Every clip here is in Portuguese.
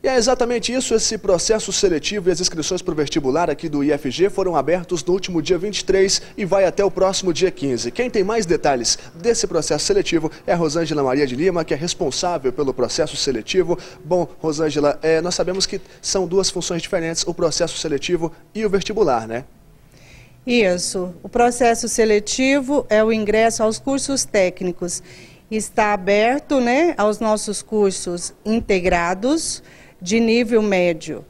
E é exatamente isso, esse processo seletivo e as inscrições para o vestibular aqui do IFG foram abertos no último dia 23 e vai até o próximo dia 15. Quem tem mais detalhes desse processo seletivo é a Rosângela Maria de Lima, que é responsável pelo processo seletivo. Bom, Rosângela, é, nós sabemos que são duas funções diferentes, o processo seletivo e o vestibular, né? Isso. O processo seletivo é o ingresso aos cursos técnicos. Está aberto né, aos nossos cursos integrados, de nível médio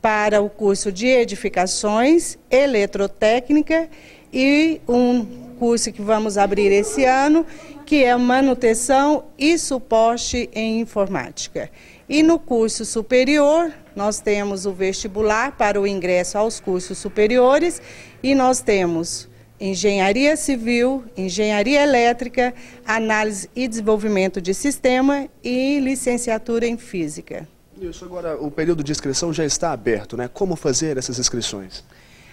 para o curso de edificações, eletrotécnica e um curso que vamos abrir esse ano, que é manutenção e suporte em informática. E no curso superior, nós temos o vestibular para o ingresso aos cursos superiores e nós temos engenharia civil, engenharia elétrica, análise e desenvolvimento de sistema e licenciatura em física agora o período de inscrição já está aberto, né? Como fazer essas inscrições?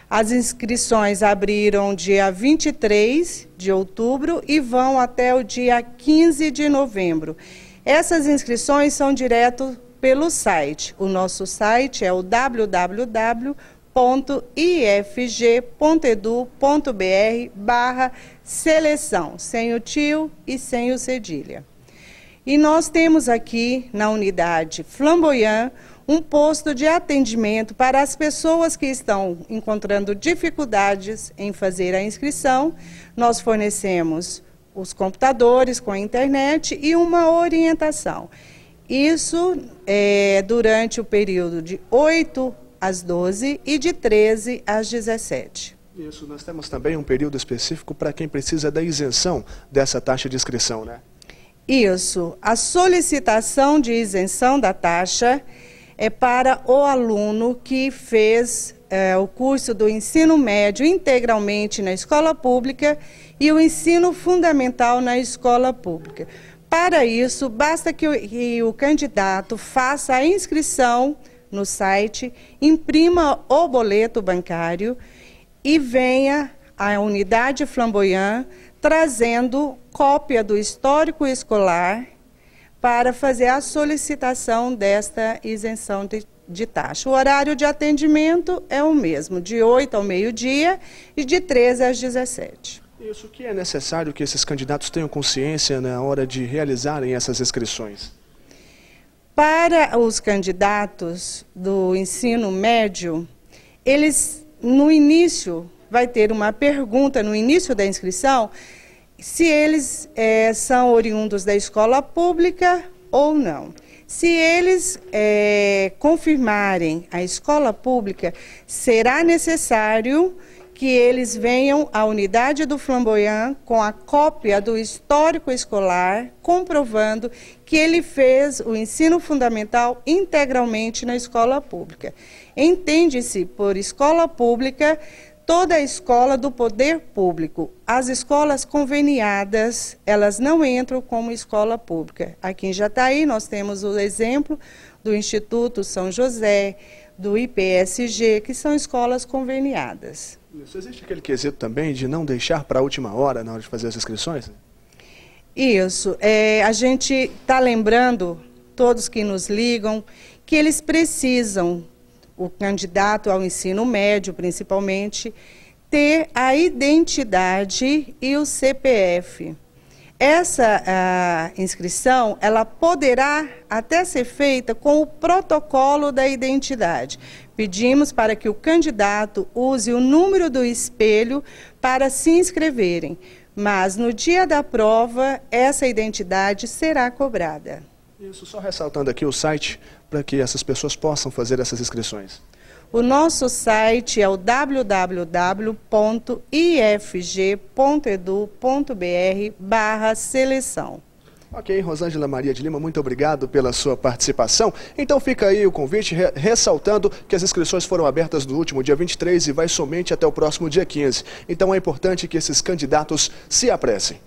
As inscrições abriram dia 23 de outubro e vão até o dia 15 de novembro. Essas inscrições são direto pelo site. O nosso site é o www.ifg.edu.br barra seleção, sem o tio e sem o cedilha. E nós temos aqui na unidade Flamboyant um posto de atendimento para as pessoas que estão encontrando dificuldades em fazer a inscrição. Nós fornecemos os computadores com a internet e uma orientação. Isso é durante o período de 8 às 12 e de 13 às 17. Isso, nós temos também um período específico para quem precisa da isenção dessa taxa de inscrição, né? Isso. A solicitação de isenção da taxa é para o aluno que fez é, o curso do ensino médio integralmente na escola pública e o ensino fundamental na escola pública. Para isso, basta que o, que o candidato faça a inscrição no site, imprima o boleto bancário e venha à unidade Flamboyant trazendo cópia do histórico escolar para fazer a solicitação desta isenção de, de taxa. O horário de atendimento é o mesmo, de 8 ao meio-dia e de 13 às 17. Isso que é necessário que esses candidatos tenham consciência na hora de realizarem essas inscrições? Para os candidatos do ensino médio, eles, no início, vai ter uma pergunta no início da inscrição se eles é, são oriundos da escola pública ou não. Se eles é, confirmarem a escola pública, será necessário que eles venham à unidade do Flamboyant com a cópia do histórico escolar, comprovando que ele fez o ensino fundamental integralmente na escola pública. Entende-se por escola pública toda a escola do poder público. As escolas conveniadas, elas não entram como escola pública. Aqui em Jataí, nós temos o exemplo do Instituto São José, do IPSG, que são escolas conveniadas. Isso existe aquele quesito também de não deixar para a última hora na hora de fazer as inscrições? Isso. É, a gente está lembrando, todos que nos ligam, que eles precisam o candidato ao ensino médio, principalmente, ter a identidade e o CPF. Essa ah, inscrição, ela poderá até ser feita com o protocolo da identidade. Pedimos para que o candidato use o número do espelho para se inscreverem, mas no dia da prova, essa identidade será cobrada. Isso, só ressaltando aqui o site para que essas pessoas possam fazer essas inscrições. O nosso site é o www.ifg.edu.br barra seleção. Ok, Rosângela Maria de Lima, muito obrigado pela sua participação. Então fica aí o convite, re ressaltando que as inscrições foram abertas no último dia 23 e vai somente até o próximo dia 15. Então é importante que esses candidatos se apressem.